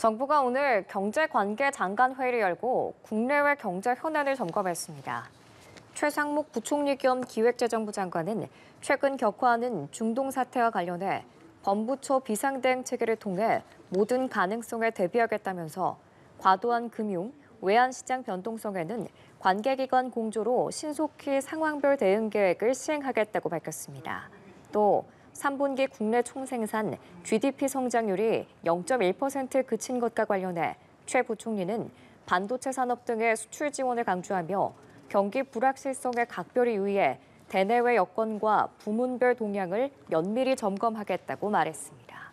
정부가 오늘 경제관계 장관 회의를 열고 국내외 경제 현안을 점검했습니다. 최상목 부총리 겸 기획재정부 장관은 최근 격화하는 중동 사태와 관련해 범부처 비상대응 체계를 통해 모든 가능성에 대비하겠다면서 과도한 금융, 외환시장 변동성에는 관계기관 공조로 신속히 상황별 대응 계획을 시행하겠다고 밝혔습니다. 또 3분기 국내 총생산 GDP 성장률이 0.1% 그친 것과 관련해 최 부총리는 반도체 산업 등의 수출 지원을 강조하며 경기 불확실성에 각별히 유의해 대내외 여건과 부문별 동향을 면밀히 점검하겠다고 말했습니다.